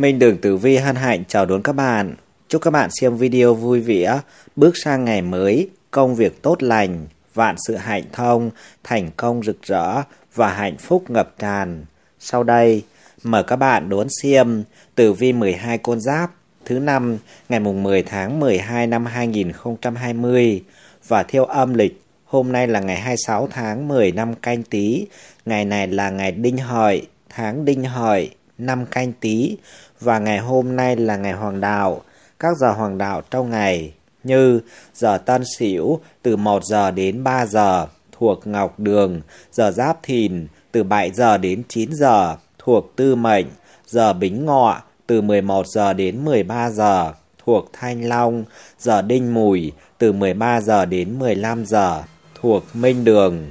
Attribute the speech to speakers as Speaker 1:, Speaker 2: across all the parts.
Speaker 1: Minh Đường Tử Vi hân hạnh chào đón các bạn. Chúc các bạn xem video vui vẻ, bước sang ngày mới, công việc tốt lành, vạn sự hạnh thông, thành công rực rỡ và hạnh phúc ngập tràn. Sau đây, mời các bạn đón xem Tử Vi 12 con giáp thứ năm ngày mùng 10 tháng 12 năm 2020 và theo âm lịch hôm nay là ngày 26 tháng 10 năm canh Tý. ngày này là ngày đinh hợi, tháng đinh hợi năm canh tý và ngày hôm nay là ngày hoàng đạo, các giờ hoàng đạo trong ngày như giờ tân sửu từ 1 giờ đến 3 giờ thuộc ngọc đường, giờ giáp thìn từ 7 giờ đến 9 giờ thuộc tư mệnh, giờ bính ngọ từ 11 giờ đến 13 giờ thuộc thanh long, giờ đinh mùi từ 13 giờ đến 15 giờ thuộc minh đường.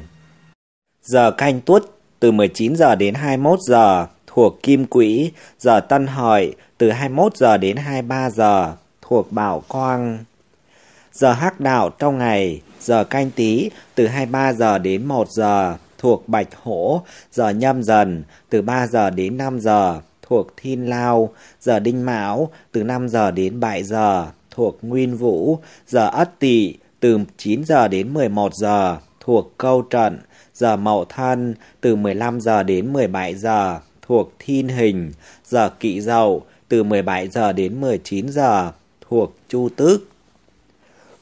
Speaker 1: Giờ canh tuất từ 19 giờ đến 21 giờ thuộc Kim Quỹ, giờ Tân Hợi, từ 21 giờ đến 23 giờ, thuộc Bảo Quang. Giờ Hắc Đạo trong ngày, giờ Canh Tý, từ 23 giờ đến 1 giờ, thuộc Bạch Hổ, giờ Nhâm Dần, từ 3 giờ đến 5 giờ, thuộc Thiên Lao, giờ Đinh Mão, từ 5 giờ đến 7 giờ, thuộc Nguyên Vũ, giờ Ất Tỵ, từ 9 giờ đến 11 giờ, thuộc Câu Trận, giờ Mậu Thân, từ 15 giờ đến 17 giờ, thuộc Thiên Hình, giờ Kỵ Dậu từ 17 giờ đến 19 giờ thuộc Chu Tước.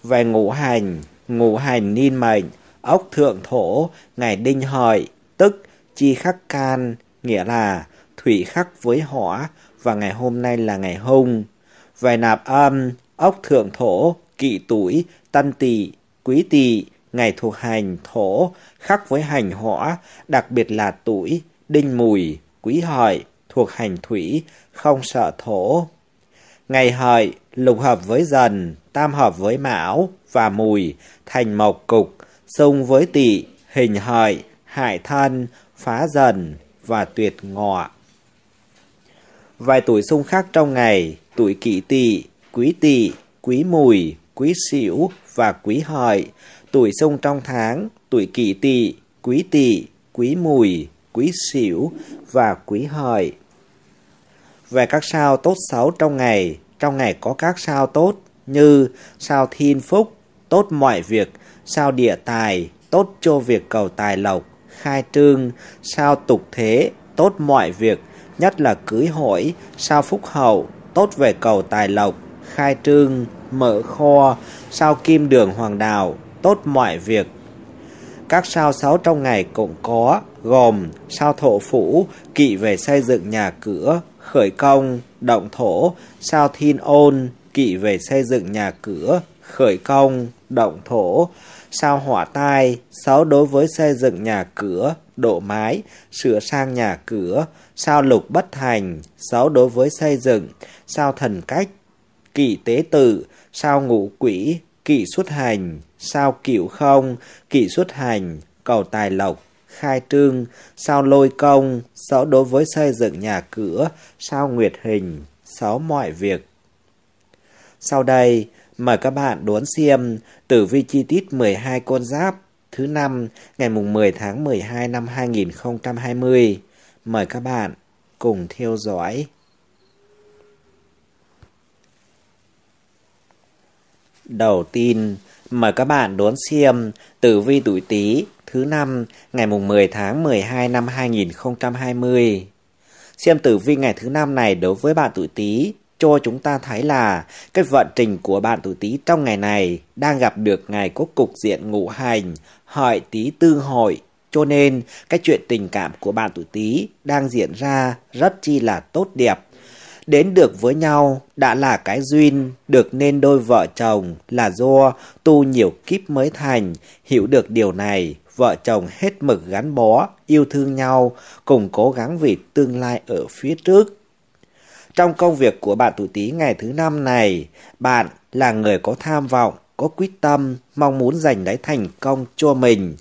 Speaker 1: Về ngũ hành, ngũ hành niên mệnh, ốc thượng thổ, ngày đinh hợi, tức chi khắc can, nghĩa là thủy khắc với hỏa và ngày hôm nay là ngày hung. Về nạp âm, ốc thượng thổ, kỵ tuổi, tân tỵ, quý tỵ, ngày thuộc hành thổ, khắc với hành hỏa, đặc biệt là tuổi, đinh mùi, quý hợi, thuộc hành thủy, không sợ thổ. Ngày hợi, lục hợp với dần, tam hợp với mão và mùi, thành mộc cục, xung với tỵ, hình hợi, hại thân, phá dần và tuyệt ngọ. Vài tuổi xung khắc trong ngày, tuổi kỷ tỵ, quý tỵ, quý mùi, quý sửu và quý hợi, tuổi xung trong tháng, tuổi kỷ tỵ, quý tỵ, quý mùi, quý sửu và quý hợi. Về các sao tốt xấu trong ngày, trong ngày có các sao tốt như sao thiên phúc, tốt mọi việc, sao địa tài, tốt cho việc cầu tài lộc, khai trương, sao tục thế, tốt mọi việc, nhất là cưới hỏi, sao phúc hậu, tốt về cầu tài lộc, khai trương, mở kho, sao kim đường hoàng đạo, tốt mọi việc, các sao sáu trong ngày cũng có, gồm sao thổ phủ, kỵ về xây dựng nhà cửa, khởi công, động thổ, sao thiên ôn, kỵ về xây dựng nhà cửa, khởi công, động thổ, sao hỏa tai, sáu đối với xây dựng nhà cửa, độ mái, sửa sang nhà cửa, sao lục bất thành, sáu đối với xây dựng, sao thần cách, kỵ tế tự, sao ngũ quỷ, kỵ xuất hành, sao cựu không, kỵ xuất hành, cầu tài lộc, khai trương, sao lôi công, sáu đối với xây dựng nhà cửa, sao nguyệt hình, sáu mọi việc. Sau đây, mời các bạn đón xem tử vi chi tiết 12 con giáp thứ năm ngày mùng 10 tháng 12 năm 2020. Mời các bạn cùng theo dõi. đầu tiên. Mời các bạn đón xem Tử vi tuổi Tý thứ năm ngày mùng 10 tháng 12 năm 2020. Xem tử vi ngày thứ năm này đối với bạn tuổi Tý cho chúng ta thấy là cái vận trình của bạn tuổi Tý trong ngày này đang gặp được ngày có cục diện ngũ hành, hợi Tý tương hội cho nên cái chuyện tình cảm của bạn tuổi Tý đang diễn ra rất chi là tốt đẹp đến được với nhau đã là cái duyên, được nên đôi vợ chồng là do tu nhiều kiếp mới thành, hiểu được điều này, vợ chồng hết mực gắn bó, yêu thương nhau, cùng cố gắng vì tương lai ở phía trước. Trong công việc của bạn tuổi Tý ngày thứ năm này, bạn là người có tham vọng, có quyết tâm, mong muốn giành lấy thành công cho mình.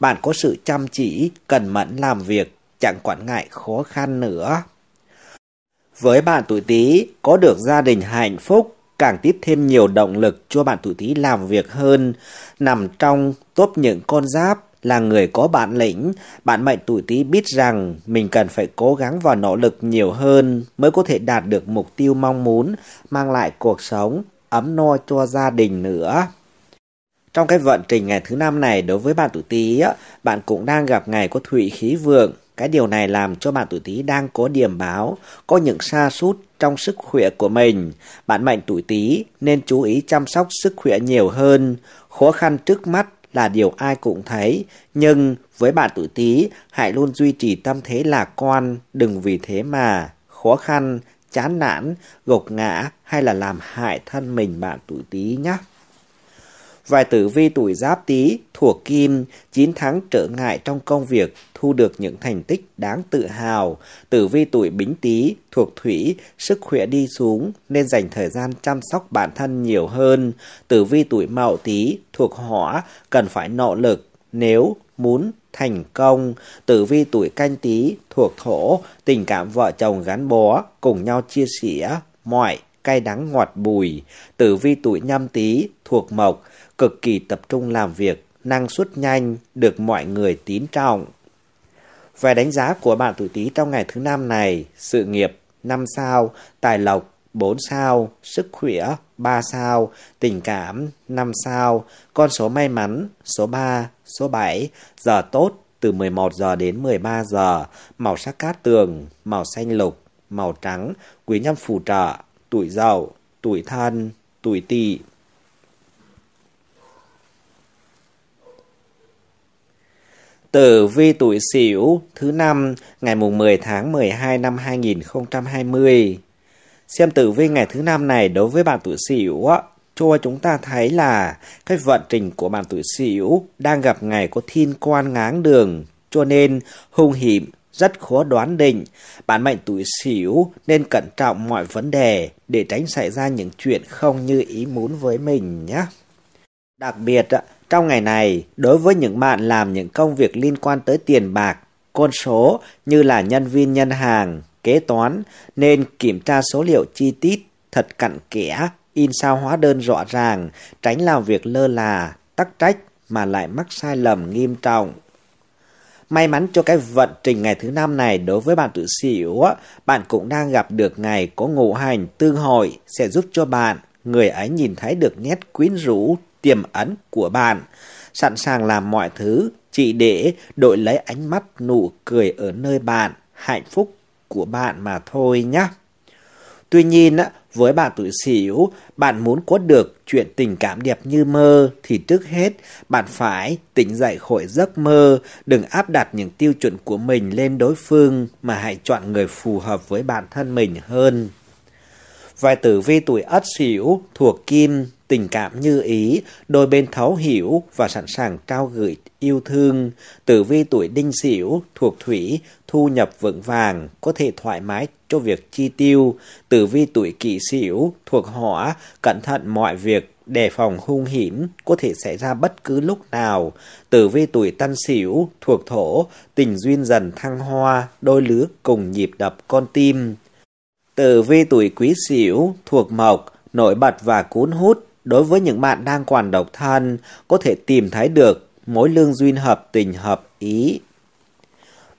Speaker 1: Bạn có sự chăm chỉ, cần mẫn làm việc, chẳng quản ngại khó khăn nữa. Với bạn tuổi Tý có được gia đình hạnh phúc càng tiếp thêm nhiều động lực cho bạn tuổi Tý làm việc hơn, nằm trong top những con giáp là người có bản lĩnh, bạn mệnh tuổi Tý biết rằng mình cần phải cố gắng và nỗ lực nhiều hơn mới có thể đạt được mục tiêu mong muốn, mang lại cuộc sống ấm no cho gia đình nữa. Trong cái vận trình ngày thứ năm này đối với bạn tuổi Tý, bạn cũng đang gặp ngày có thủy khí vượng cái điều này làm cho bạn tuổi Tý đang có điểm báo, có những sa sút trong sức khỏe của mình. Bạn mệnh tuổi Tý nên chú ý chăm sóc sức khỏe nhiều hơn. Khó khăn trước mắt là điều ai cũng thấy, nhưng với bạn tuổi Tý, hãy luôn duy trì tâm thế lạc quan, đừng vì thế mà khó khăn, chán nản, gục ngã hay là làm hại thân mình bạn tuổi Tý nhé. Vài tử vi tuổi giáp tý thuộc kim, 9 tháng trở ngại trong công việc thu được những thành tích đáng tự hào. Tử vi tuổi bính tý thuộc thủy, sức khỏe đi xuống nên dành thời gian chăm sóc bản thân nhiều hơn. Tử vi tuổi mậu tý thuộc hỏa, cần phải nỗ lực nếu muốn thành công. Tử vi tuổi canh tý thuộc thổ, tình cảm vợ chồng gắn bó, cùng nhau chia sẻ mọi cay đắng ngọt bùi. Tử vi tuổi nhâm tý thuộc mộc, cực kỳ tập trung làm việc, năng suất nhanh, được mọi người tín trọng. Về đánh giá của bạn tuổi Tý trong ngày thứ năm này, sự nghiệp 5 sao, tài lộc 4 sao, sức khỏe 3 sao, tình cảm 5 sao, con số may mắn số 3, số 7, giờ tốt từ 11 giờ đến 13 giờ, màu sắc cát tường, màu xanh lục, màu trắng, quý nhân phù trợ, tuổi dậu, tuổi thân, tuổi tỵ. Tử vi tuổi Sửu thứ năm ngày mùng 10 tháng 12 năm 2020. Xem tử vi ngày thứ năm này đối với bạn tuổi Sửu á, cho chúng ta thấy là cái vận trình của bạn tuổi Sửu đang gặp ngày có thiên quan ngáng đường, cho nên hung hiểm rất khó đoán định. Bạn mệnh tuổi Sửu nên cẩn trọng mọi vấn đề để tránh xảy ra những chuyện không như ý muốn với mình nhé. Đặc biệt trong ngày này, đối với những bạn làm những công việc liên quan tới tiền bạc, con số như là nhân viên ngân hàng, kế toán nên kiểm tra số liệu chi tiết thật cặn kẽ, in sao hóa đơn rõ ràng, tránh làm việc lơ là, tắc trách mà lại mắc sai lầm nghiêm trọng. May mắn cho cái vận trình ngày thứ năm này đối với bạn tự xỉu, bạn cũng đang gặp được ngày có ngũ hành tương hội sẽ giúp cho bạn, người ấy nhìn thấy được nét quyến rũ tiềm ẩn của bạn. Sẵn sàng làm mọi thứ chỉ để đổi lấy ánh mắt nụ cười ở nơi bạn, hạnh phúc của bạn mà thôi nhé. Tuy nhiên, với bạn tuổi xỉu, bạn muốn có được chuyện tình cảm đẹp như mơ thì trước hết bạn phải tỉnh dậy khỏi giấc mơ, đừng áp đặt những tiêu chuẩn của mình lên đối phương mà hãy chọn người phù hợp với bản thân mình hơn. Vài tử vi tuổi ất xỉu thuộc kim tình cảm như ý, đôi bên thấu hiểu và sẵn sàng trao gửi yêu thương. Tử vi tuổi đinh sửu thuộc thủy, thu nhập vững vàng, có thể thoải mái cho việc chi tiêu. Tử vi tuổi kỷ sửu thuộc hỏa, cẩn thận mọi việc, đề phòng hung hiểm có thể xảy ra bất cứ lúc nào. Tử vi tuổi Tân Sửu thuộc thổ, tình duyên dần thăng hoa, đôi lứa cùng nhịp đập con tim. Tử vi tuổi Quý Sửu thuộc mộc, nổi bật và cuốn hút, đối với những bạn đang còn độc thân có thể tìm thấy được mối lương duyên hợp tình hợp ý.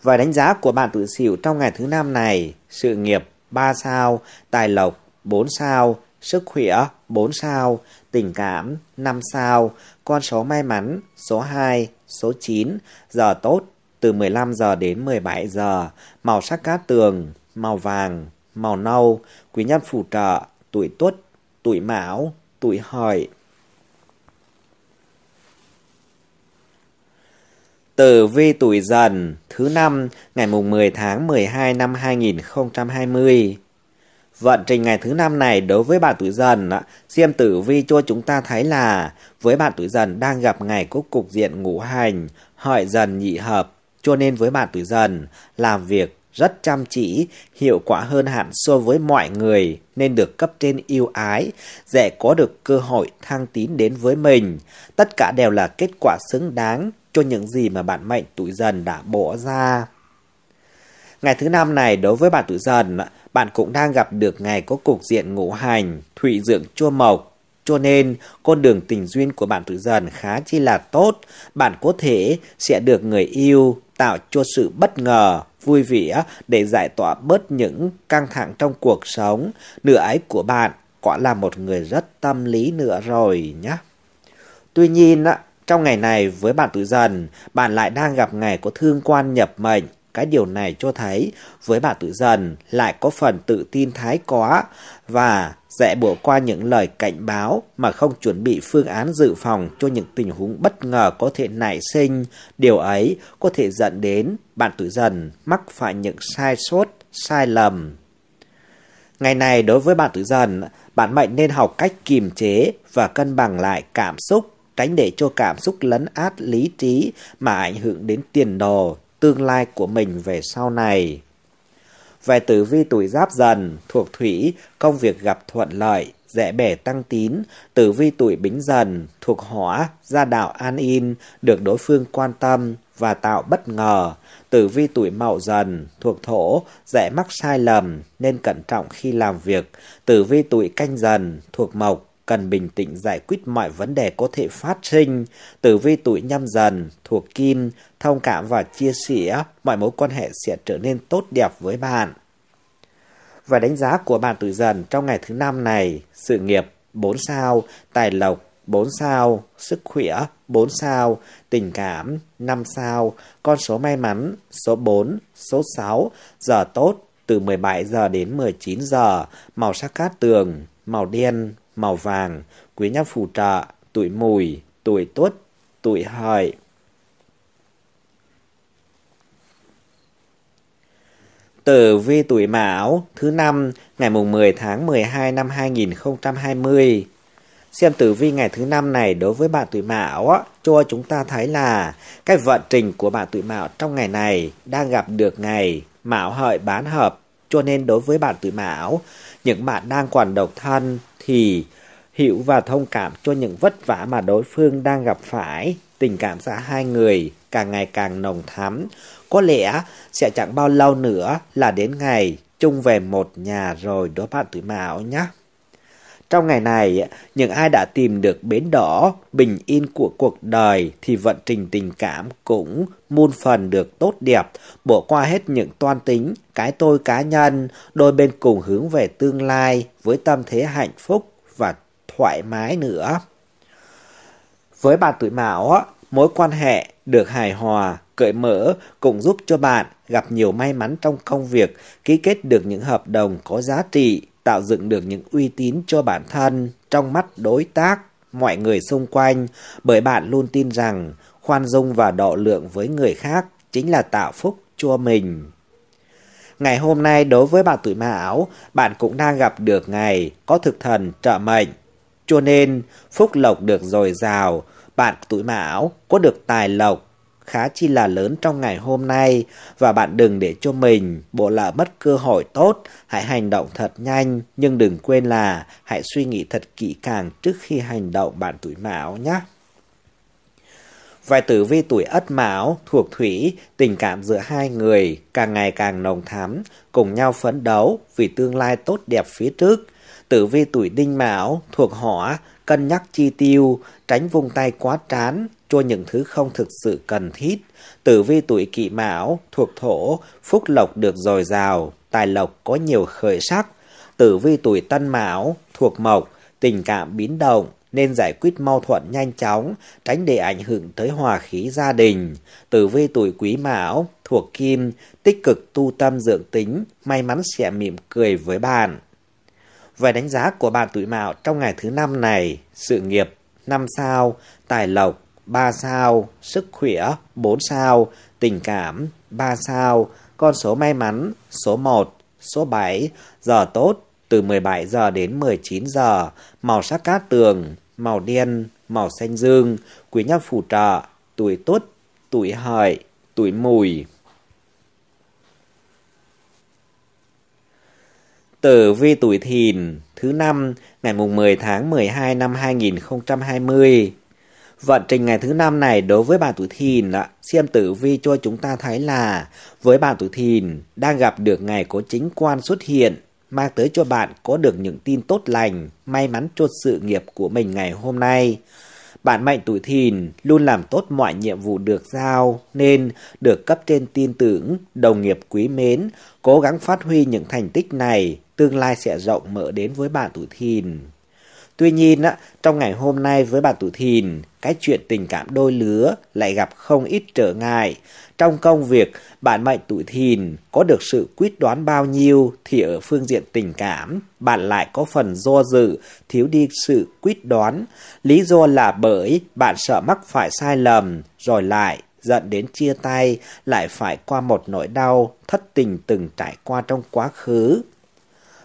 Speaker 1: Và đánh giá của bạn tự xỉu trong ngày thứ năm này, sự nghiệp 3 sao, tài lộc 4 sao, sức khỏe 4 sao, tình cảm 5 sao, con số may mắn số 2, số 9, giờ tốt từ 15 giờ đến 17 giờ, màu sắc cát tường, màu vàng, màu nâu, quý nhân phù trợ, tuổi tuất, tuổi mão, tuổi hỏi. Tử vi tuổi dần, thứ năm, ngày mùng 10 tháng 12 năm 2020. Vận trình ngày thứ năm này đối với bạn tuổi dần, xem tử vi cho chúng ta thấy là với bạn tuổi dần đang gặp ngày cốt cục diện ngũ hành, hợi dần nhị hợp, cho nên với bạn tuổi dần, làm việc rất chăm chỉ, hiệu quả hơn hẳn so với mọi người nên được cấp trên yêu ái, dễ có được cơ hội thăng tín đến với mình. Tất cả đều là kết quả xứng đáng cho những gì mà bạn mệnh tuổi dần đã bỏ ra. Ngày thứ năm này đối với bạn tuổi dần, bạn cũng đang gặp được ngày có cục diện ngũ hành, thủy dưỡng chua mộc, cho nên, con đường tình duyên của bạn tự dần khá chi là tốt. Bạn có thể sẽ được người yêu tạo cho sự bất ngờ, vui vẻ để giải tỏa bớt những căng thẳng trong cuộc sống. Nửa ấy của bạn quả là một người rất tâm lý nữa rồi nhé. Tuy nhiên, trong ngày này với bạn tự dần, bạn lại đang gặp ngày có thương quan nhập mệnh. Cái điều này cho thấy với bạn tự dần lại có phần tự tin thái quá và dễ bỏ qua những lời cảnh báo mà không chuẩn bị phương án dự phòng cho những tình huống bất ngờ có thể nảy sinh, điều ấy có thể dẫn đến bạn tuổi dần mắc phải những sai sót, sai lầm. Ngày này đối với bạn tuổi dần, bạn mệnh nên học cách kiềm chế và cân bằng lại cảm xúc, tránh để cho cảm xúc lấn át lý trí mà ảnh hưởng đến tiền đồ, tương lai của mình về sau này về tử vi tuổi giáp dần, thuộc thủy, công việc gặp thuận lợi, dễ bẻ tăng tín, tử vi tuổi bính dần, thuộc hỏa, gia đạo an in, được đối phương quan tâm và tạo bất ngờ. Tử vi tuổi mậu dần, thuộc thổ, dễ mắc sai lầm nên cẩn trọng khi làm việc. Tử vi tuổi canh dần, thuộc mộc, cần bình tĩnh giải quyết mọi vấn đề có thể phát sinh, tử vi tuổi nhâm dần, thuộc kim, thông cảm và chia sẻ, mọi mối quan hệ sẽ trở nên tốt đẹp với bạn. Và đánh giá của bạn tuổi dần trong ngày thứ năm này, sự nghiệp 4 sao, tài lộc 4 sao, sức khỏe 4 sao, tình cảm 5 sao, con số may mắn số 4, số 6, giờ tốt từ 17 giờ đến 19 giờ, màu sắc cát tường, màu đen màu vàng, quý nhân phù trợ, tuổi mùi, tuổi tuất, tuổi hợi. Tử vi tuổi Mão thứ năm ngày mùng 10 tháng 12 năm 2020. Xem tử vi ngày thứ năm này đối với bạn tuổi Mão cho chúng ta thấy là cái vận trình của bạn tuổi Mão trong ngày này đang gặp được ngày Mão hợi bán hợp. Cho nên đối với bạn tuổi Mão, những bạn đang còn độc thân thì hiểu và thông cảm cho những vất vả mà đối phương đang gặp phải. Tình cảm giữa hai người càng ngày càng nồng thắm. Có lẽ sẽ chẳng bao lâu nữa là đến ngày chung về một nhà rồi đó bạn tuổi mão nhé. Trong ngày này, những ai đã tìm được bến đỏ, bình yên của cuộc đời thì vận trình tình cảm cũng muôn phần được tốt đẹp, bỏ qua hết những toan tính, cái tôi cá nhân, đôi bên cùng hướng về tương lai với tâm thế hạnh phúc và thoải mái nữa. Với bạn tuổi mão, mối quan hệ được hài hòa, cởi mở cũng giúp cho bạn gặp nhiều may mắn trong công việc, ký kết được những hợp đồng có giá trị, tạo dựng được những uy tín cho bản thân trong mắt đối tác, mọi người xung quanh, bởi bạn luôn tin rằng khoan dung và độ lượng với người khác chính là tạo phúc cho mình. Ngày hôm nay đối với bà tuổi ma áo, bạn cũng đang gặp được ngày có thực thần trợ mệnh. Cho nên, phúc lộc được dồi dào, bạn tuổi ma áo có được tài lộc, khá chi là lớn trong ngày hôm nay và bạn đừng để cho mình bộ lỡ mất cơ hội tốt, hãy hành động thật nhanh nhưng đừng quên là hãy suy nghĩ thật kỹ càng trước khi hành động bạn tuổi mão nhé. Vài tử vi tuổi ất mão thuộc thủy, tình cảm giữa hai người càng ngày càng nồng thắm, cùng nhau phấn đấu vì tương lai tốt đẹp phía trước. Tử vi tuổi đinh mão thuộc hỏa, cân nhắc chi tiêu, tránh vùng tay quá trán, cho những thứ không thực sự cần thiết. Tử vi tuổi kỵ mão, thuộc thổ, phúc lộc được dồi dào, tài lộc có nhiều khởi sắc. Tử vi tuổi tân mão, thuộc mộc, tình cảm biến động, nên giải quyết mâu thuẫn nhanh chóng, tránh để ảnh hưởng tới hòa khí gia đình. Tử vi tuổi quý mão, thuộc kim, tích cực tu tâm dưỡng tính, may mắn sẽ mỉm cười với bạn. Về đánh giá của bạn tuổi mão trong ngày thứ năm này, sự nghiệp, năm sao, tài lộc, 3 sao, sức khỏe 4 sao, tình cảm 3 sao, con số may mắn số 1, số 7, giờ tốt từ 17 giờ đến 19 giờ, màu sắc cát tường, màu đen, màu xanh dương, quý nhân phù trợ, tuổi tốt, tuổi hợi, tuổi mùi. Tử vi tuổi thìn, thứ năm, ngày mùng 10 tháng 12 năm 2020. Vận trình ngày thứ năm này đối với bạn tuổi thìn ạ, xem tử vi cho chúng ta thấy là với bạn tuổi thìn đang gặp được ngày có chính quan xuất hiện, mang tới cho bạn có được những tin tốt lành, may mắn cho sự nghiệp của mình ngày hôm nay. Bạn mệnh tuổi thìn luôn làm tốt mọi nhiệm vụ được giao nên được cấp trên tin tưởng, đồng nghiệp quý mến, cố gắng phát huy những thành tích này, tương lai sẽ rộng mở đến với bạn tuổi thìn. Tuy nhiên, trong ngày hôm nay với bà Tủ Thìn, cái chuyện tình cảm đôi lứa lại gặp không ít trở ngại. Trong công việc, bạn mệnh Tủ Thìn có được sự quyết đoán bao nhiêu thì ở phương diện tình cảm, bạn lại có phần do dự, thiếu đi sự quyết đoán. Lý do là bởi bạn sợ mắc phải sai lầm, rồi lại dẫn đến chia tay, lại phải qua một nỗi đau thất tình từng trải qua trong quá khứ.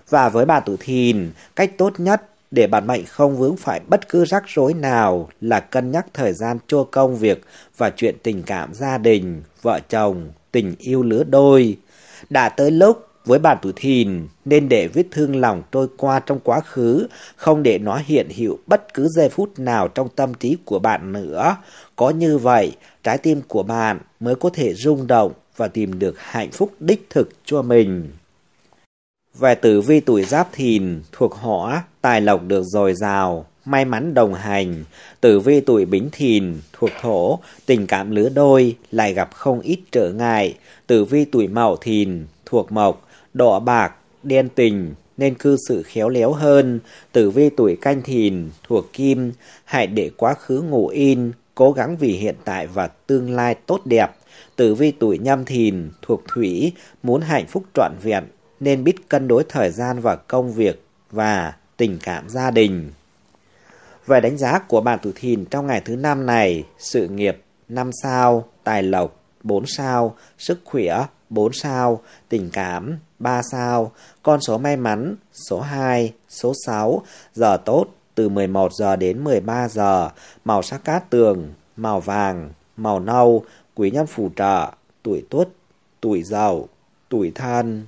Speaker 1: Và với bà Tử Thìn, cách tốt nhất để bản mệnh không vướng phải bất cứ rắc rối nào là cân nhắc thời gian cho công việc và chuyện tình cảm gia đình, vợ chồng, tình yêu lứa đôi. Đã tới lúc với bản tuổi thìn nên để vết thương lòng trôi qua trong quá khứ, không để nó hiện hữu bất cứ giây phút nào trong tâm trí của bạn nữa. Có như vậy, trái tim của bạn mới có thể rung động và tìm được hạnh phúc đích thực cho mình. Về tử vi tuổi giáp thìn, thuộc hỏa, tài lộc được dồi dào, may mắn đồng hành. Tử vi tuổi bính thìn, thuộc thổ, tình cảm lứa đôi, lại gặp không ít trở ngại. Tử vi tuổi mậu thìn, thuộc mộc, đỏ bạc, đen tình, nên cư xử khéo léo hơn. Tử vi tuổi canh thìn, thuộc kim, hãy để quá khứ ngủ in, cố gắng vì hiện tại và tương lai tốt đẹp. Tử vi tuổi nhâm thìn, thuộc thủy, muốn hạnh phúc trọn vẹn, nên biết cân đối thời gian và công việc và tình cảm gia đình. Về đánh giá của bạn tuổi thìn trong ngày thứ năm này, sự nghiệp 5 sao, tài lộc 4 sao, sức khỏe 4 sao, tình cảm 3 sao, con số may mắn số 2, số 6, giờ tốt từ 11 giờ đến 13 giờ, màu sắc cát tường, màu vàng, màu nâu, quý nhân phù trợ, tuổi tuất, tuổi giàu, tuổi thân.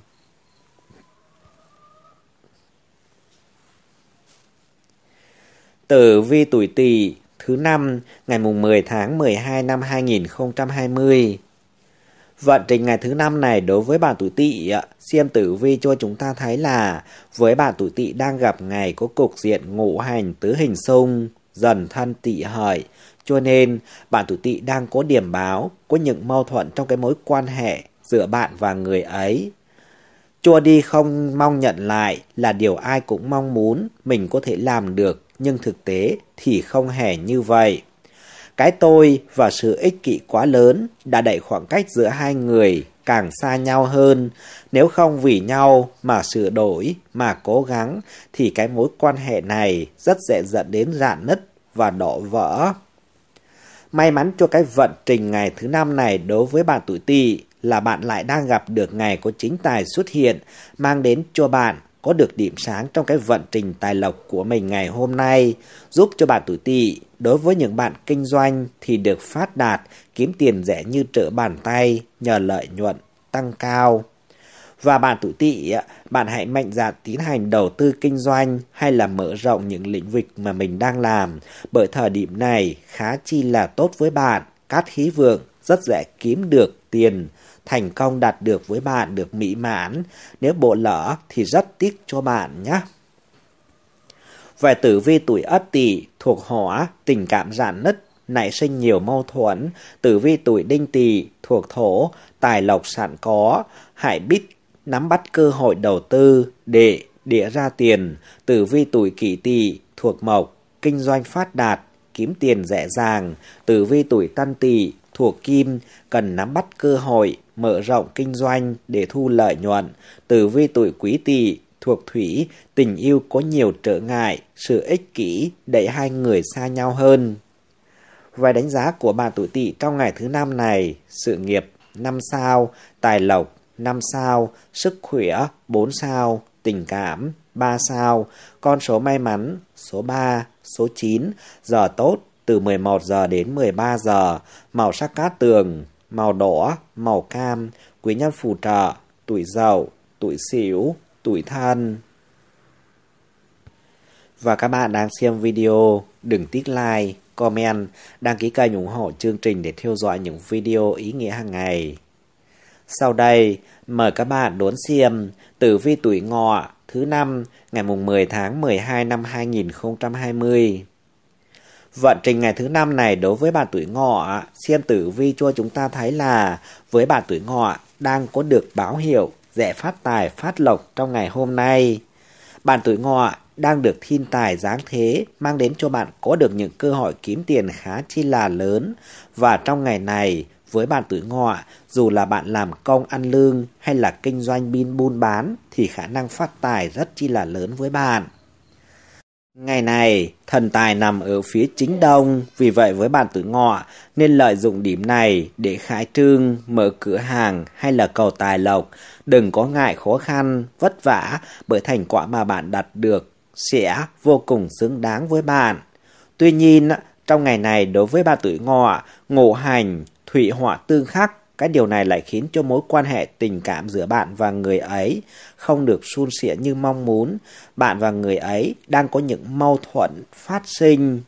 Speaker 1: Tử vi tuổi Tỵ thứ năm ngày mùng 10 tháng 12 năm 2020. Vận trình ngày thứ năm này đối với bạn tuổi Tỵ, xem tử vi cho chúng ta thấy là với bạn tuổi Tỵ đang gặp ngày có cục diện ngũ hành tứ hình xung, dần thân Tỵ hợi, cho nên bạn tuổi Tỵ đang có điểm báo có những mâu thuẫn trong cái mối quan hệ giữa bạn và người ấy Chua đi không mong nhận lại là điều ai cũng mong muốn mình có thể làm được nhưng thực tế thì không hề như vậy. Cái tôi và sự ích kỷ quá lớn đã đẩy khoảng cách giữa hai người càng xa nhau hơn. Nếu không vì nhau mà sửa đổi, mà cố gắng, thì cái mối quan hệ này rất dễ dẫn đến rạn nứt và đổ vỡ. May mắn cho cái vận trình ngày thứ năm này đối với bạn tuổi tỵ là bạn lại đang gặp được ngày có chính tài xuất hiện, mang đến cho bạn có được điểm sáng trong cái vận trình tài lộc của mình ngày hôm nay, giúp cho bạn tuổi tỵ đối với những bạn kinh doanh thì được phát đạt, kiếm tiền rẻ như trở bàn tay nhờ lợi nhuận tăng cao. Và bạn tuổi tỵ, bạn hãy mạnh dạn tiến hành đầu tư kinh doanh hay là mở rộng những lĩnh vực mà mình đang làm, bởi thời điểm này khá chi là tốt với bạn, cát khí vượng, rất dễ kiếm được tiền thành công đạt được với bạn được mỹ mãn. Nếu bộ lỡ thì rất tiếc cho bạn nhé. Về tử vi tuổi ất tỵ thuộc hỏa, tình cảm giãn nứt, nảy sinh nhiều mâu thuẫn. Tử vi tuổi đinh tỵ thuộc thổ, tài lộc sẵn có, hãy biết nắm bắt cơ hội đầu tư để địa ra tiền. Tử vi tuổi kỷ tỵ thuộc mộc, kinh doanh phát đạt, kiếm tiền dễ dàng. Tử vi tuổi tân tỵ thuộc kim, cần nắm bắt cơ hội, mở rộng kinh doanh để thu lợi nhuận, tử vi tuổi quý tỵ thuộc thủy, tình yêu có nhiều trở ngại, sự ích kỷ đẩy hai người xa nhau hơn. Vài đánh giá của bà tuổi tỵ trong ngày thứ năm này, sự nghiệp 5 sao, tài lộc 5 sao, sức khỏe 4 sao, tình cảm 3 sao, con số may mắn số 3, số 9, giờ tốt từ 11 giờ đến 13 giờ, màu sắc cát tường màu đỏ, màu cam, quý nhân phù trợ, tuổi giàu, tuổi xỉu, tuổi thân. Và các bạn đang xem video, đừng tiếc like, comment, đăng ký kênh ủng hộ chương trình để theo dõi những video ý nghĩa hàng ngày. Sau đây, mời các bạn đón xem tử vi tuổi ngọ thứ năm ngày mùng 10 tháng 12 năm 2020. Vận trình ngày thứ năm này đối với bạn tuổi ngọ, xem tử vi cho chúng ta thấy là với bạn tuổi ngọ đang có được báo hiệu dễ phát tài phát lộc trong ngày hôm nay. Bạn tuổi ngọ đang được thiên tài giáng thế mang đến cho bạn có được những cơ hội kiếm tiền khá chi là lớn và trong ngày này với bạn tuổi ngọ dù là bạn làm công ăn lương hay là kinh doanh bin buôn bán thì khả năng phát tài rất chi là lớn với bạn Ngày này, thần tài nằm ở phía chính đông, vì vậy với bàn tử ngọ nên lợi dụng điểm này để khai trương, mở cửa hàng hay là cầu tài lộc. Đừng có ngại khó khăn, vất vả bởi thành quả mà bạn đạt được sẽ vô cùng xứng đáng với bạn. Tuy nhiên, trong ngày này đối với bàn tuổi ngọ, ngộ hành, thủy họa tương khắc cái điều này lại khiến cho mối quan hệ tình cảm giữa bạn và người ấy không được suôn sẻ như mong muốn. Bạn và người ấy đang có những mâu thuẫn phát sinh.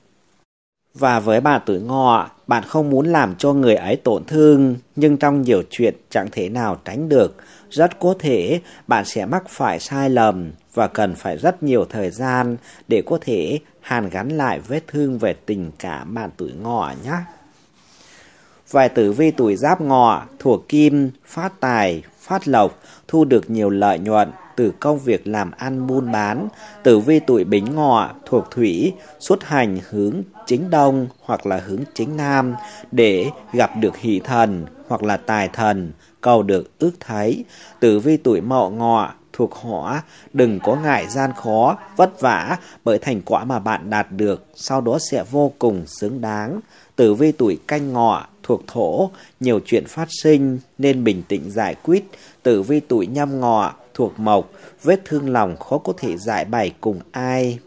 Speaker 1: Và với bà tuổi ngọ, bạn không muốn làm cho người ấy tổn thương, nhưng trong nhiều chuyện chẳng thể nào tránh được. Rất có thể bạn sẽ mắc phải sai lầm và cần phải rất nhiều thời gian để có thể hàn gắn lại vết thương về tình cảm bạn tuổi ngọ nhé. Vài tử vi tuổi giáp ngọ, thuộc kim, phát tài, phát lộc, thu được nhiều lợi nhuận từ công việc làm ăn buôn bán. Tử vi tuổi bính ngọ, thuộc thủy, xuất hành hướng chính đông hoặc là hướng chính nam để gặp được hỷ thần hoặc là tài thần, cầu được ước thấy. Tử vi tuổi mậu ngọ, thuộc hỏa, đừng có ngại gian khó, vất vả bởi thành quả mà bạn đạt được, sau đó sẽ vô cùng xứng đáng tử vi tuổi canh ngọ thuộc thổ, nhiều chuyện phát sinh nên bình tĩnh giải quyết. Tử vi tuổi nhâm ngọ thuộc mộc, vết thương lòng khó có thể giải bày cùng ai.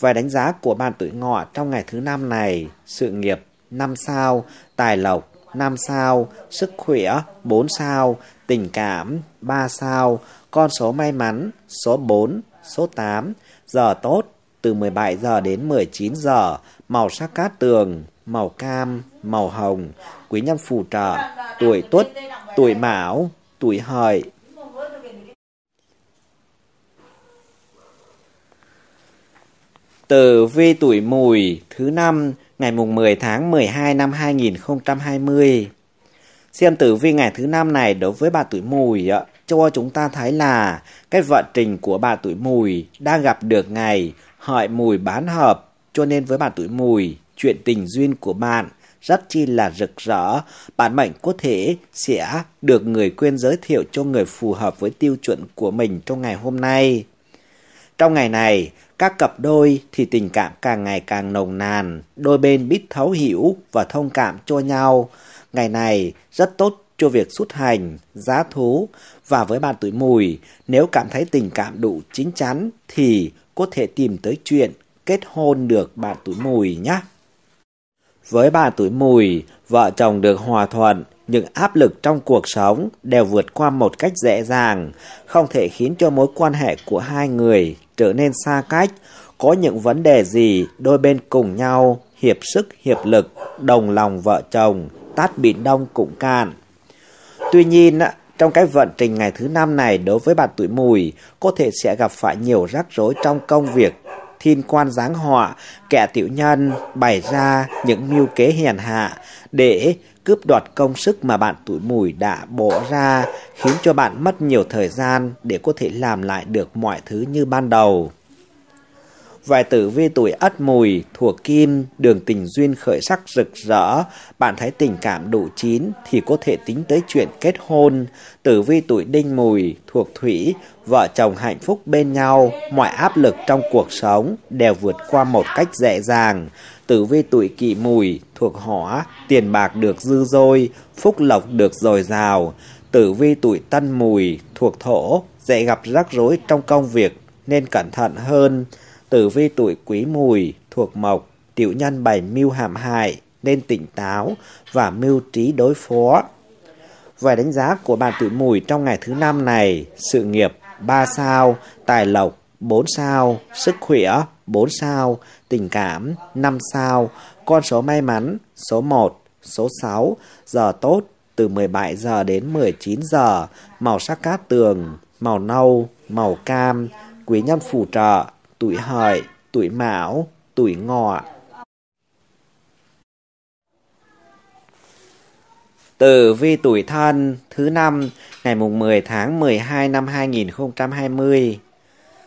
Speaker 1: Vài đánh giá của bạn tuổi ngọ trong ngày thứ năm này, sự nghiệp 5 sao, tài lộc 5 sao, sức khỏe 4 sao, tình cảm 3 sao, con số may mắn số 4, số 8, giờ tốt từ 17 giờ đến 19 giờ, màu sắc cát tường màu cam, màu hồng, quý nhân phù trợ, tuổi tuất, tuổi mão, tuổi hợi. Tử vi tuổi mùi thứ năm ngày mùng 10 tháng 12 năm 2020. Xem tử vi ngày thứ năm này đối với bà tuổi mùi ạ, cho chúng ta thấy là cái vận trình của bà tuổi mùi đang gặp được ngày hợi mùi bán hợp cho nên với bà tuổi mùi chuyện tình duyên của bạn rất chi là rực rỡ, bản mệnh có thể sẽ được người quen giới thiệu cho người phù hợp với tiêu chuẩn của mình trong ngày hôm nay. Trong ngày này, các cặp đôi thì tình cảm càng ngày càng nồng nàn, đôi bên biết thấu hiểu và thông cảm cho nhau. Ngày này rất tốt cho việc xuất hành, giá thú và với bạn tuổi mùi, nếu cảm thấy tình cảm đủ chín chắn thì có thể tìm tới chuyện kết hôn được bạn tuổi mùi nhé. Với bà tuổi mùi, vợ chồng được hòa thuận, những áp lực trong cuộc sống đều vượt qua một cách dễ dàng, không thể khiến cho mối quan hệ của hai người trở nên xa cách. Có những vấn đề gì, đôi bên cùng nhau, hiệp sức, hiệp lực, đồng lòng vợ chồng, tát bị đông cũng can Tuy nhiên, trong cái vận trình ngày thứ năm này đối với bạn tuổi mùi, có thể sẽ gặp phải nhiều rắc rối trong công việc, thiên quan giáng họa, kẻ tiểu nhân bày ra những mưu kế hiền hạ để cướp đoạt công sức mà bạn tuổi mùi đã bỏ ra, khiến cho bạn mất nhiều thời gian để có thể làm lại được mọi thứ như ban đầu. Vài tử vi tuổi ất mùi, thuộc kim, đường tình duyên khởi sắc rực rỡ, bạn thấy tình cảm đủ chín thì có thể tính tới chuyện kết hôn. Tử vi tuổi đinh mùi, thuộc thủy, vợ chồng hạnh phúc bên nhau, mọi áp lực trong cuộc sống đều vượt qua một cách dễ dàng. Tử vi tuổi kỷ mùi, thuộc hỏa, tiền bạc được dư dôi, phúc lộc được dồi dào. Tử vi tuổi tân mùi, thuộc thổ, dễ gặp rắc rối trong công việc nên cẩn thận hơn. Tử vi tuổi quý mùi, thuộc mộc, tiểu nhân bày mưu hàm hại, nên tỉnh táo và mưu trí đối phó. Về đánh giá của bạn tuổi mùi trong ngày thứ năm này, sự nghiệp 3 sao, tài lộc 4 sao, sức khỏe 4 sao, tình cảm 5 sao, con số may mắn số 1, số 6, giờ tốt từ 17 giờ đến 19 giờ, màu sắc cát tường, màu nâu, màu cam, quý nhân phù trợ tuổi hợi, tuổi mão, tuổi ngọ. Tử vi tuổi thân thứ năm ngày mùng 10 tháng 12 năm 2020.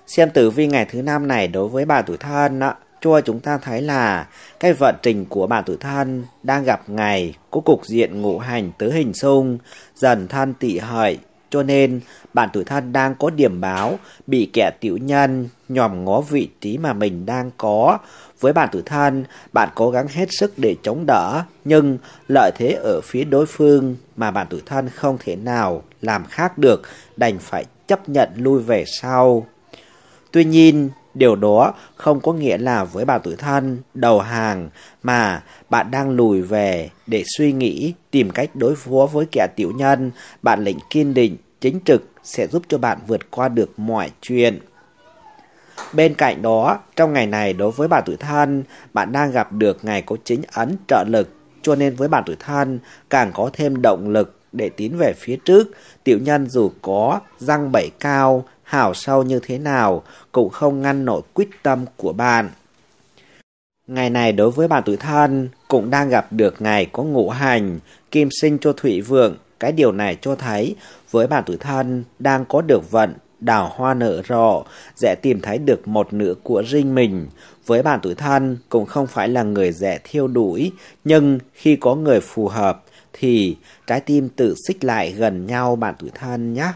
Speaker 1: Xem tử vi ngày thứ năm này đối với bà tuổi thân ạ. Cho chúng ta thấy là cái vận trình của bà tuổi thân đang gặp ngày có cục diện ngũ hành tứ hình xung dần thân tị hợi cho nên, bản tuổi thân đang có điểm báo bị kẻ tiểu nhân nhòm ngó vị trí mà mình đang có. Với bản tuổi thân, bạn cố gắng hết sức để chống đỡ, nhưng lợi thế ở phía đối phương mà bản tuổi thân không thể nào làm khác được, đành phải chấp nhận lui về sau. Tuy nhiên, Điều đó không có nghĩa là với bà tuổi thân, đầu hàng, mà bạn đang lùi về để suy nghĩ, tìm cách đối phó với kẻ tiểu nhân. Bạn lệnh kiên định, chính trực sẽ giúp cho bạn vượt qua được mọi chuyện. Bên cạnh đó, trong ngày này đối với bà tuổi thân, bạn đang gặp được ngày có chính ấn trợ lực. Cho nên với bạn tuổi thân, càng có thêm động lực để tiến về phía trước. Tiểu nhân dù có răng bảy cao hảo sâu như thế nào cũng không ngăn nổi quyết tâm của bạn. Ngày này đối với bạn tuổi thân cũng đang gặp được ngày có ngũ hành, kim sinh cho thủy vượng. Cái điều này cho thấy với bạn tuổi thân đang có được vận, đào hoa nở rộ, dễ tìm thấy được một nửa của riêng mình. Với bạn tuổi thân cũng không phải là người dễ thiêu đuổi, nhưng khi có người phù hợp thì trái tim tự xích lại gần nhau bạn tuổi thân nhé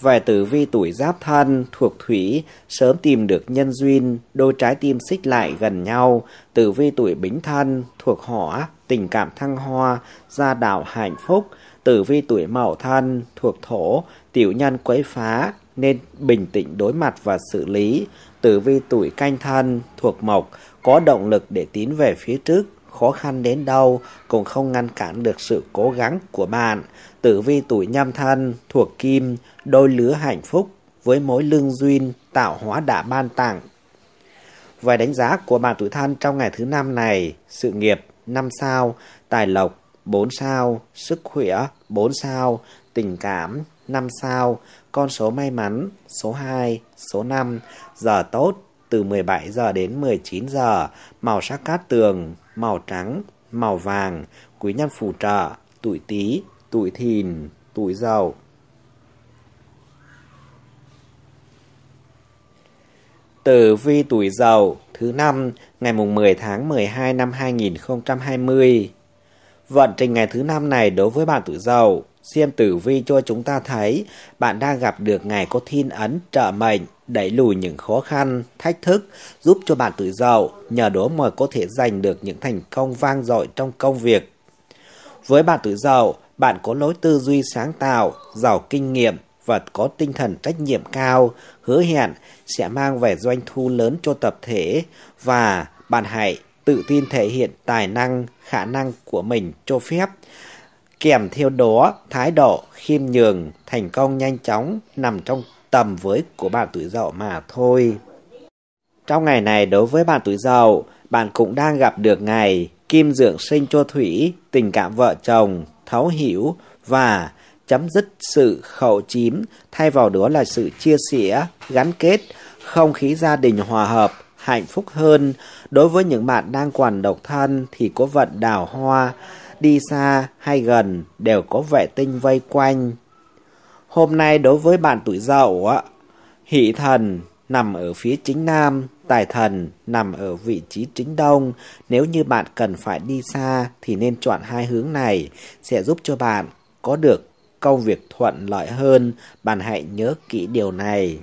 Speaker 1: vài tử vi tuổi giáp thân thuộc thủy sớm tìm được nhân duyên, đôi trái tim xích lại gần nhau. Tử vi tuổi bính thân thuộc hỏa, tình cảm thăng hoa, gia đạo hạnh phúc. Tử vi tuổi mậu thân thuộc thổ, tiểu nhân quấy phá nên bình tĩnh đối mặt và xử lý. Tử vi tuổi canh thân thuộc mộc, có động lực để tiến về phía trước, khó khăn đến đâu cũng không ngăn cản được sự cố gắng của bạn. Tử vi tuổi nhâm thân, thuộc kim, đôi lứa hạnh phúc với mối lương duyên tạo hóa đã ban tặng. Vài đánh giá của bạn tuổi thân trong ngày thứ năm này, sự nghiệp 5 sao, tài lộc 4 sao, sức khỏe 4 sao, tình cảm 5 sao, con số may mắn số 2, số 5, giờ tốt từ 17 giờ đến 19 giờ, màu sắc cát tường màu trắng, màu vàng, quý nhân phù trợ, tuổi Tý, tuổi Thìn, tuổi Dậu. Tử vi tuổi Dậu thứ năm ngày mùng 10 tháng 12 năm 2020. Vận trình ngày thứ năm này đối với bạn tuổi Dậu xem tử vi cho chúng ta thấy bạn đang gặp được ngày có thiên ấn trợ mệnh, đẩy lùi những khó khăn, thách thức, giúp cho bạn tự giàu, nhờ đó mà có thể giành được những thành công vang dội trong công việc. Với bạn tự giàu, bạn có lối tư duy sáng tạo, giàu kinh nghiệm và có tinh thần trách nhiệm cao, hứa hẹn sẽ mang về doanh thu lớn cho tập thể và bạn hãy tự tin thể hiện tài năng, khả năng của mình cho phép Kèm theo đó, thái độ khiêm nhường, thành công nhanh chóng nằm trong tầm với của bạn tuổi dậu mà thôi. Trong ngày này đối với bạn tuổi dậu, bạn cũng đang gặp được ngày kim dưỡng sinh cho thủy, tình cảm vợ chồng, thấu hiểu và chấm dứt sự khẩu chím, thay vào đó là sự chia sẻ, gắn kết, không khí gia đình hòa hợp, hạnh phúc hơn. Đối với những bạn đang còn độc thân thì có vận đào hoa, đi xa hay gần đều có vệ tinh vây quanh. Hôm nay đối với bạn tuổi dậu, hỷ thần nằm ở phía chính nam, tài thần nằm ở vị trí chính đông. Nếu như bạn cần phải đi xa thì nên chọn hai hướng này sẽ giúp cho bạn có được công việc thuận lợi hơn. Bạn hãy nhớ kỹ điều này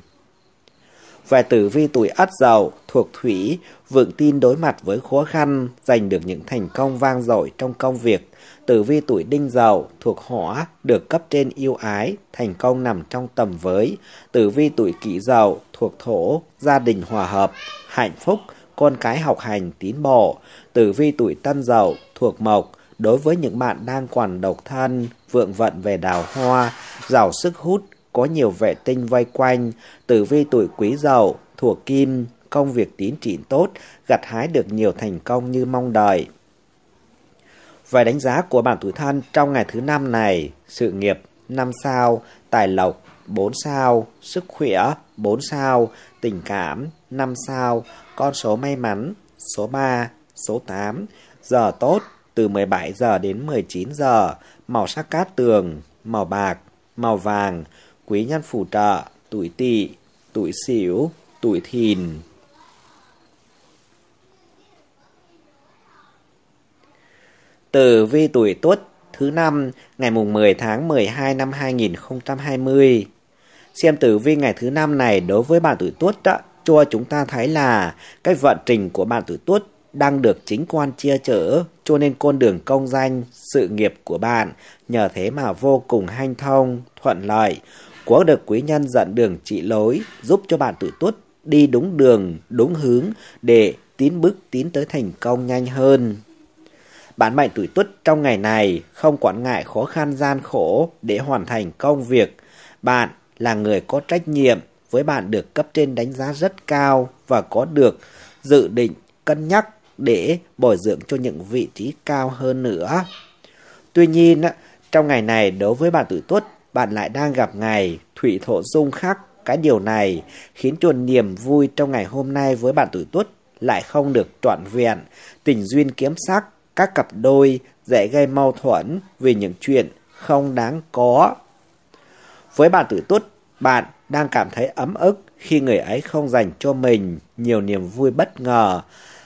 Speaker 1: và tử vi tuổi ất dậu thuộc thủy vượng tin đối mặt với khó khăn giành được những thành công vang dội trong công việc tử vi tuổi đinh dậu thuộc hỏa được cấp trên yêu ái thành công nằm trong tầm với tử vi tuổi kỷ dậu thuộc thổ gia đình hòa hợp hạnh phúc con cái học hành tiến bộ tử vi tuổi tân dậu thuộc mộc đối với những bạn đang còn độc thân vượng vận về đào hoa giàu sức hút có nhiều vệ tinh vây quanh, tử vi tuổi quý dậu, thuộc kim, công việc tiến triển tốt, gặt hái được nhiều thành công như mong đợi. Về đánh giá của bản tuổi thân trong ngày thứ năm này, sự nghiệp 5 sao, tài lộc 4 sao, sức khỏe 4 sao, tình cảm 5 sao, con số may mắn số 3, số 8, giờ tốt từ 17 giờ đến 19 giờ, màu sắc cát tường, màu bạc, màu vàng, quý nhân phù trợ, tuổi tỵ, tuổi sửu, tuổi thìn. Tử vi tuổi Tuất thứ năm ngày mùng 10 tháng 12 năm 2020. Xem tử vi ngày thứ năm này đối với bạn tuổi Tuất đó, cho chúng ta thấy là cái vận trình của bạn tuổi Tuất đang được chính quan chia chở, cho nên con đường công danh, sự nghiệp của bạn nhờ thế mà vô cùng hanh thông, thuận lợi. Quá được quý nhân dẫn đường trị lối, giúp cho bạn tuổi tuất đi đúng đường, đúng hướng để tiến bước tiến tới thành công nhanh hơn. Bạn mệnh tuổi tuất trong ngày này không quản ngại khó khăn gian khổ để hoàn thành công việc. Bạn là người có trách nhiệm, với bạn được cấp trên đánh giá rất cao và có được dự định cân nhắc để bồi dưỡng cho những vị trí cao hơn nữa. Tuy nhiên, trong ngày này đối với bạn tuổi tuất bạn lại đang gặp ngài Thủy Thổ Dung khắc. Cái điều này khiến chuồn niềm vui trong ngày hôm nay với bạn tuổi tuất lại không được trọn vẹn. Tình duyên kiếm sắc, các cặp đôi dễ gây mâu thuẫn vì những chuyện không đáng có. Với bạn tuổi tuất, bạn đang cảm thấy ấm ức khi người ấy không dành cho mình nhiều niềm vui bất ngờ.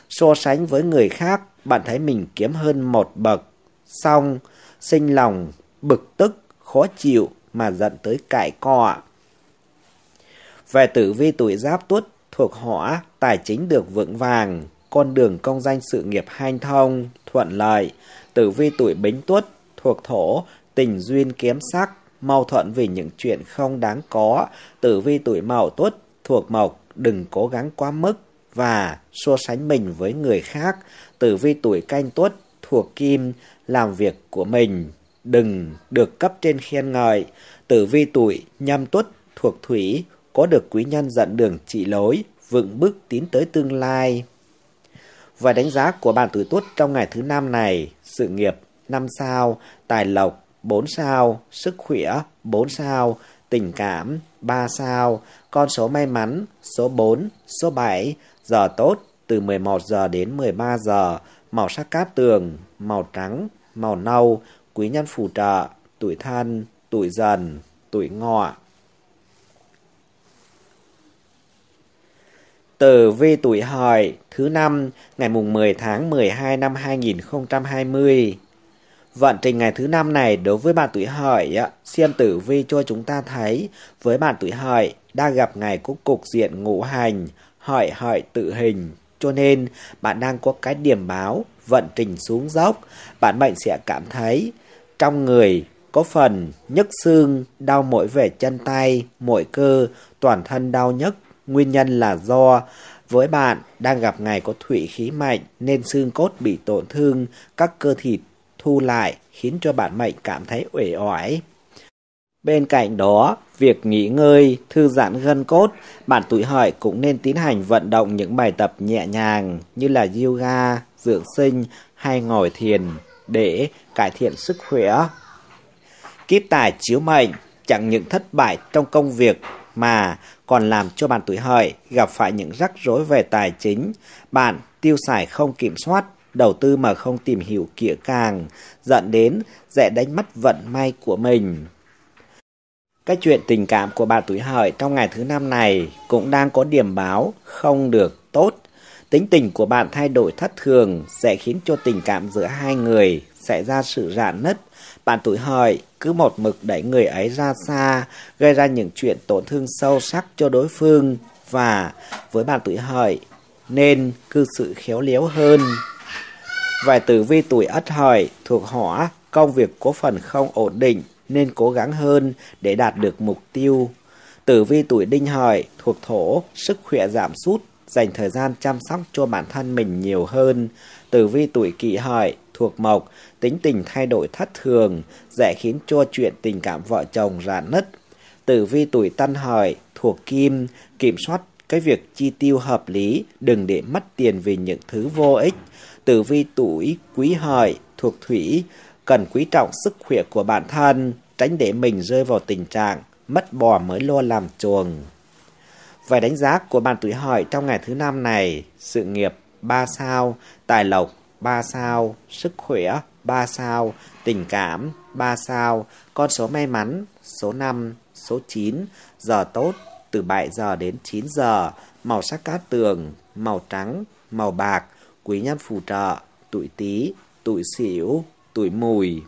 Speaker 1: So sánh với người khác, bạn thấy mình kiếm hơn một bậc. Xong, sinh lòng bực tức khó chịu mà dẫn tới cãi cọ. Về tử vi tuổi giáp tuất thuộc hỏa, tài chính được vững vàng, con đường công danh sự nghiệp hanh thông, thuận lợi. Tử vi tuổi bính tuất thuộc thổ, tình duyên kiếm sắc, mâu thuẫn vì những chuyện không đáng có. Tử vi tuổi mậu tuất thuộc mộc, đừng cố gắng quá mức và so sánh mình với người khác. Tử vi tuổi canh tuất thuộc kim, làm việc của mình đừng được cấp trên khen ngợi, tử vi tuổi nhâm tuất thuộc thủy có được quý nhân dẫn đường chỉ lối, vững bước tiến tới tương lai. Và đánh giá của bạn tuổi tuất trong ngày thứ năm này, sự nghiệp 5 sao, tài lộc 4 sao, sức khỏe 4 sao, tình cảm 3 sao, con số may mắn số 4, số 7, giờ tốt từ 11 giờ đến 13 giờ, màu sắc cát tường, màu trắng, màu nâu, quý nhân phù trợ, tuổi thân, tuổi dần, tuổi ngọ. Tử vi tuổi hợi thứ năm ngày mùng 10 tháng 12 năm 2020. Vận trình ngày thứ năm này đối với bạn tuổi hợi, xem tử vi cho chúng ta thấy với bạn tuổi hợi đang gặp ngày có cục diện ngũ hành, hợi hợi tự hình, cho nên bạn đang có cái điểm báo vận trình xuống dốc, bạn mệnh sẽ cảm thấy trong người có phần nhức xương, đau mỗi về chân tay, mỗi cơ, toàn thân đau nhất Nguyên nhân là do với bạn đang gặp ngày có thủy khí mạnh nên xương cốt bị tổn thương, các cơ thịt thu lại khiến cho bạn mệnh cảm thấy uể oải. Bên cạnh đó, việc nghỉ ngơi, thư giãn gân cốt, bạn tuổi hợi cũng nên tiến hành vận động những bài tập nhẹ nhàng như là yoga, dưỡng sinh hay ngồi thiền để cải thiện sức khỏe. Kiếp tài chiếu mệnh chẳng những thất bại trong công việc mà còn làm cho bạn tuổi hợi gặp phải những rắc rối về tài chính. Bạn tiêu xài không kiểm soát, đầu tư mà không tìm hiểu kỹ càng, dẫn đến dễ đánh mất vận may của mình. Cái chuyện tình cảm của bạn tuổi hợi trong ngày thứ năm này cũng đang có điểm báo không được tốt. Tính tình của bạn thay đổi thất thường sẽ khiến cho tình cảm giữa hai người xảy ra sự rạn nứt. Bạn tuổi hợi cứ một mực đẩy người ấy ra xa, gây ra những chuyện tổn thương sâu sắc cho đối phương và với bạn tuổi hợi nên cư xử khéo léo hơn. Vài tử vi tuổi ất hợi thuộc hỏa, công việc có phần không ổn định nên cố gắng hơn để đạt được mục tiêu. Tử vi tuổi đinh hợi thuộc thổ, sức khỏe giảm sút dành thời gian chăm sóc cho bản thân mình nhiều hơn. Tử vi tuổi kỵ hợi, thuộc mộc, tính tình thay đổi thất thường, dễ khiến cho chuyện tình cảm vợ chồng rạn nứt. Tử vi tuổi tân hợi, thuộc kim, kiểm soát cái việc chi tiêu hợp lý, đừng để mất tiền vì những thứ vô ích. Tử vi tuổi quý hợi, thuộc thủy, cần quý trọng sức khỏe của bản thân, tránh để mình rơi vào tình trạng mất bò mới lo làm chuồng. Về đánh giá của bàn tuổi hợi trong ngày thứ năm này, sự nghiệp 3 sao, tài lộc 3 sao, sức khỏe 3 sao, tình cảm 3 sao, con số may mắn số 5, số 9, giờ tốt từ 7 giờ đến 9 giờ, màu sắc cát tường, màu trắng, màu bạc, quý nhân phù trợ, tuổi Tý, tuổi Sửu, tuổi Mùi.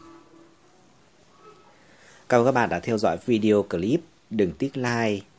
Speaker 1: Cảm ơn các bạn đã theo dõi video clip. Đừng tiếc like